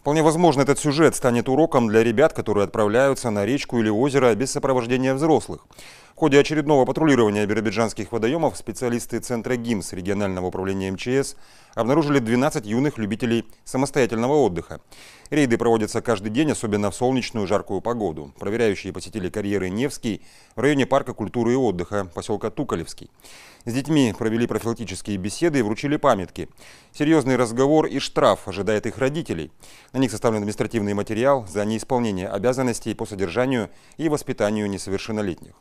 Вполне возможно, этот сюжет станет уроком для ребят, которые отправляются на речку или озеро без сопровождения взрослых. В ходе очередного патрулирования биробиджанских водоемов специалисты Центра ГИМС регионального управления МЧС обнаружили 12 юных любителей самостоятельного отдыха. Рейды проводятся каждый день, особенно в солнечную жаркую погоду. Проверяющие посетили карьеры Невский в районе парка культуры и отдыха поселка Туколевский. С детьми провели профилактические беседы и вручили памятки. Серьезный разговор и штраф ожидает их родителей. На них составлен административный материал за неисполнение обязанностей по содержанию и воспитанию несовершеннолетних.